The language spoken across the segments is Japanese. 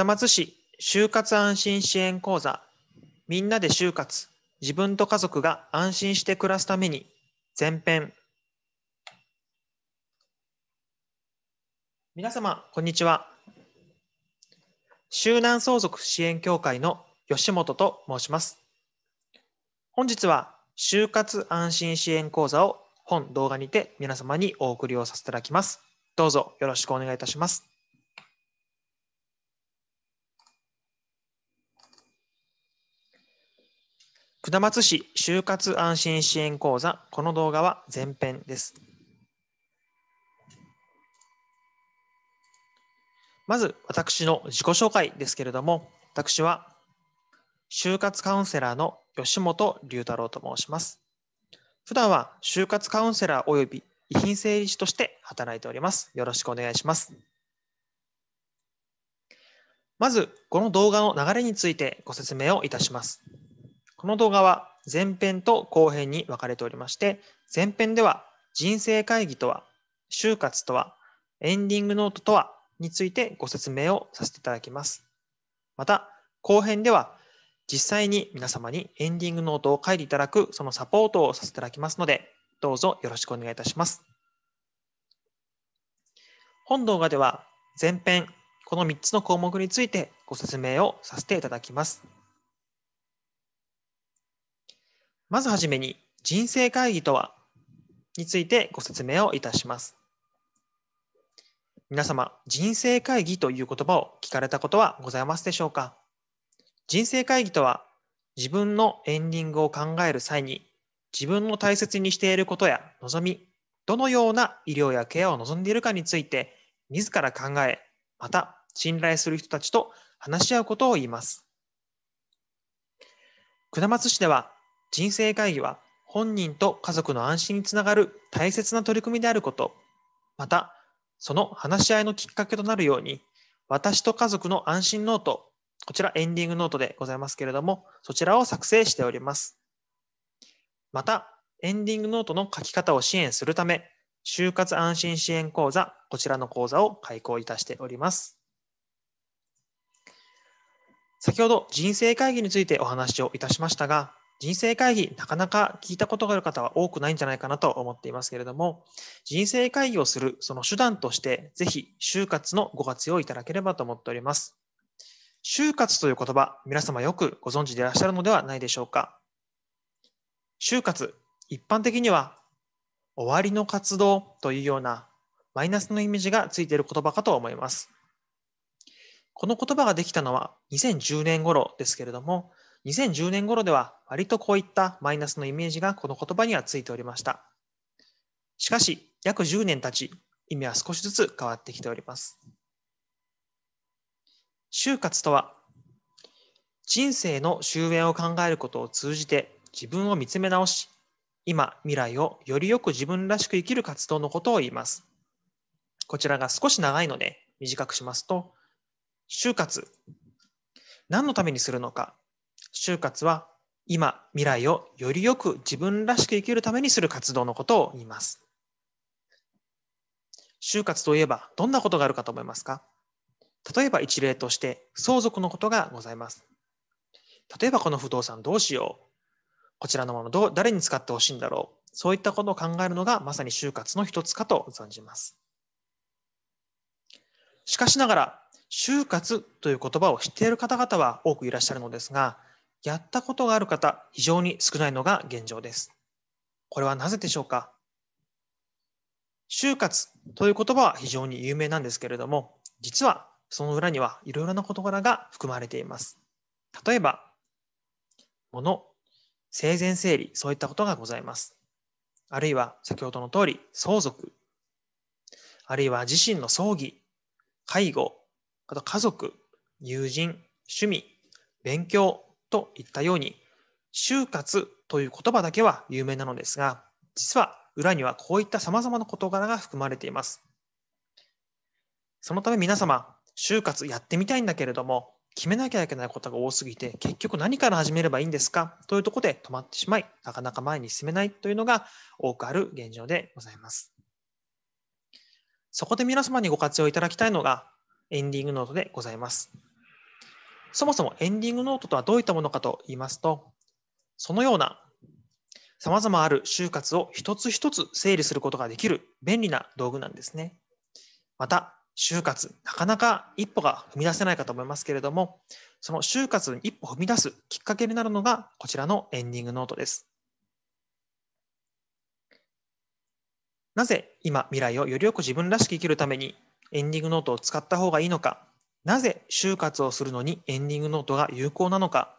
下松市就活安心支援講座みんなで就活自分と家族が安心して暮らすために前編皆様こんにちは集団相続支援協会の吉本と申します本日は就活安心支援講座を本動画にて皆様にお送りをさせていただきますどうぞよろしくお願いいたします下松市就活安心支援講座、この動画は前編です。まず私の自己紹介ですけれども、私は就活カウンセラーの吉本龍太郎と申します。普段は就活カウンセラー及び遺品整理士として働いております。よろしくお願いします。まず、この動画の流れについてご説明をいたします。この動画は前編と後編に分かれておりまして、前編では人生会議とは、就活とは、エンディングノートとはについてご説明をさせていただきます。また、後編では実際に皆様にエンディングノートを書いていただくそのサポートをさせていただきますので、どうぞよろしくお願いいたします。本動画では前編、この3つの項目についてご説明をさせていただきます。まずはじめに人生会議とはについてご説明をいたします。皆様、人生会議という言葉を聞かれたことはございますでしょうか人生会議とは自分のエンディングを考える際に自分の大切にしていることや望み、どのような医療やケアを望んでいるかについて自ら考え、また信頼する人たちと話し合うことを言います。下松市では人生会議は本人と家族の安心につながる大切な取り組みであること、また、その話し合いのきっかけとなるように、私と家族の安心ノート、こちらエンディングノートでございますけれども、そちらを作成しております。また、エンディングノートの書き方を支援するため、就活安心支援講座、こちらの講座を開講いたしております。先ほど人生会議についてお話をいたしましたが、人生会議、なかなか聞いたことがある方は多くないんじゃないかなと思っていますけれども、人生会議をするその手段として、ぜひ就活のご活用いただければと思っております。就活という言葉、皆様よくご存知でいらっしゃるのではないでしょうか。就活、一般的には、終わりの活動というようなマイナスのイメージがついている言葉かと思います。この言葉ができたのは2010年頃ですけれども、2010年頃では割とこういったマイナスのイメージがこの言葉にはついておりました。しかし、約10年経ち、意味は少しずつ変わってきております。就活とは、人生の終焉を考えることを通じて自分を見つめ直し、今、未来をよりよく自分らしく生きる活動のことを言います。こちらが少し長いので短くしますと、就活、何のためにするのか、就活は今、未来をよりよく自分らしく生きるためにする活動のことを言います。就活といえばどんなことがあるかと思いますか例えば一例として相続のことがございます。例えばこの不動産どうしようこちらのものどう誰に使ってほしいんだろうそういったことを考えるのがまさに就活の一つかと存じます。しかしながら、就活という言葉を知っている方々は多くいらっしゃるのですが、やったことがある方、非常に少ないのが現状です。これはなぜでしょうか就活という言葉は非常に有名なんですけれども、実はその裏にはいろいろな事柄が含まれています。例えば、もの、生前整理、そういったことがございます。あるいは先ほどの通り、相続、あるいは自身の葬儀、介護、あと家族、友人、趣味、勉強と言ったように、就活という言葉だけは有名なのですが、実は裏にはこういった様々な事柄が含まれています。そのため皆様、就活やってみたいんだけれども、決めなきゃいけないことが多すぎて、結局何から始めればいいんですかというとこで止まってしまい、なかなか前に進めないというのが多くある現状でございます。そこで皆様にご活用いただきたいのが、エンディングノートでございます。そもそもエンディングノートとはどういったものかと言いますと、そのような様々ある就活を一つ一つ整理することができる便利な道具なんですね。また、就活、なかなか一歩が踏み出せないかと思いますけれども、その就活に一歩踏み出すきっかけになるのが、こちらのエンディングノートです。なぜ今、未来をよりよく自分らしく生きるために、エンディングノートを使った方がいいのかなぜ就活をするのにエンディングノートが有効なのか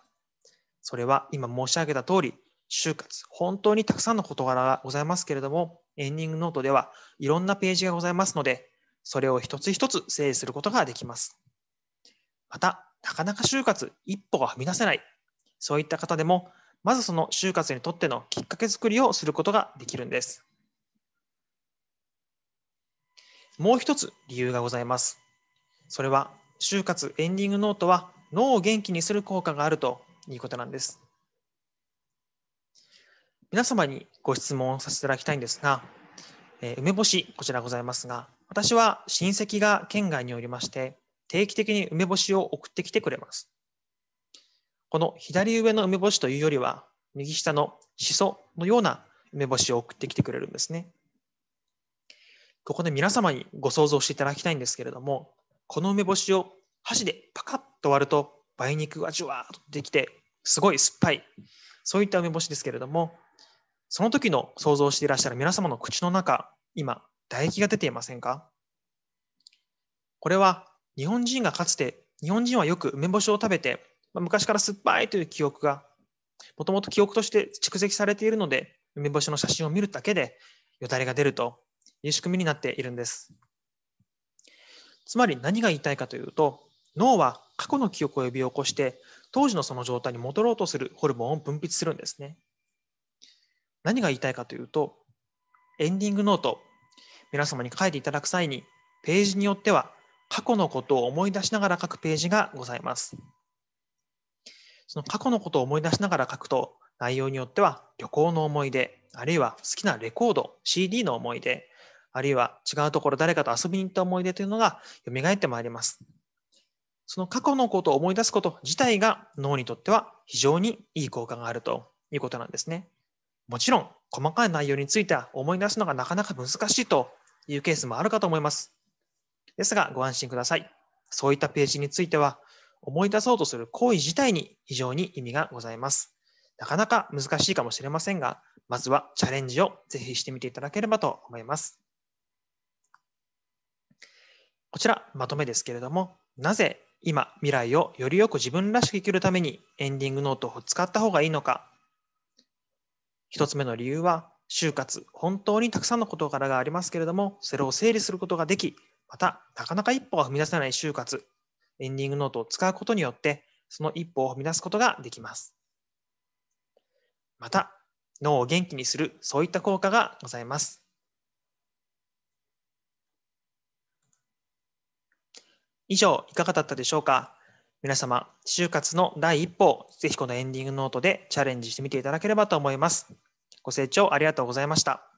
それは今申し上げた通り就活本当にたくさんの事柄がございますけれどもエンディングノートではいろんなページがございますのでそれを一つ一つ整理することができますまたなかなか就活一歩が踏み出せないそういった方でもまずその就活にとってのきっかけ作りをすることができるんですもう一つ理由がございますそれは就活エンディングノートは脳を元気にする効果があるということなんです。皆様にご質問させていただきたいんですが、えー、梅干し、こちらございますが、私は親戚が県外におりまして、定期的に梅干しを送ってきてくれます。この左上の梅干しというよりは、右下のしそのような梅干しを送ってきてくれるんですね。ここで皆様にご想像していただきたいんですけれども、この梅干しを箸でパカッと割ると梅肉がじゅわーっとできてすごい酸っぱいそういった梅干しですけれどもその時の想像していらっしゃる皆様の口の中今唾液が出ていませんかこれは日本人がかつて日本人はよく梅干しを食べて、昔から酸っぱいという記憶がもともと記憶として蓄積されているので梅干しの写真を見るだけでよだれが出るという仕組みになっているんです。つまり何が言いたいかというと脳は過去の記憶を呼び起こして当時のその状態に戻ろうとするホルモンを分泌するんですね何が言いたいかというとエンディングノート皆様に書いていただく際にページによっては過去のことを思い出しながら書くページがございますその過去のことを思い出しながら書くと内容によっては旅行の思い出あるいは好きなレコード CD の思い出あるいは違うところ誰かと遊びに行った思い出というのが蘇ってまいります。その過去のことを思い出すこと自体が脳にとっては非常にいい効果があるということなんですね。もちろん細かい内容については思い出すのがなかなか難しいというケースもあるかと思います。ですがご安心ください。そういったページについては思い出そうとする行為自体に非常に意味がございます。なかなか難しいかもしれませんが、まずはチャレンジをぜひしてみていただければと思います。こちらまとめですけれども、なぜ今未来をよりよく自分らしく生きるためにエンディングノートを使った方がいいのか。一つ目の理由は、就活、本当にたくさんの事柄がありますけれども、それを整理することができ、また、なかなか一歩が踏み出せない就活、エンディングノートを使うことによって、その一歩を踏み出すことができます。また、脳を元気にする、そういった効果がございます。以上、いかがだったでしょうか皆様、就活の第一歩ぜひこのエンディングノートでチャレンジしてみていただければと思います。ご清聴ありがとうございました。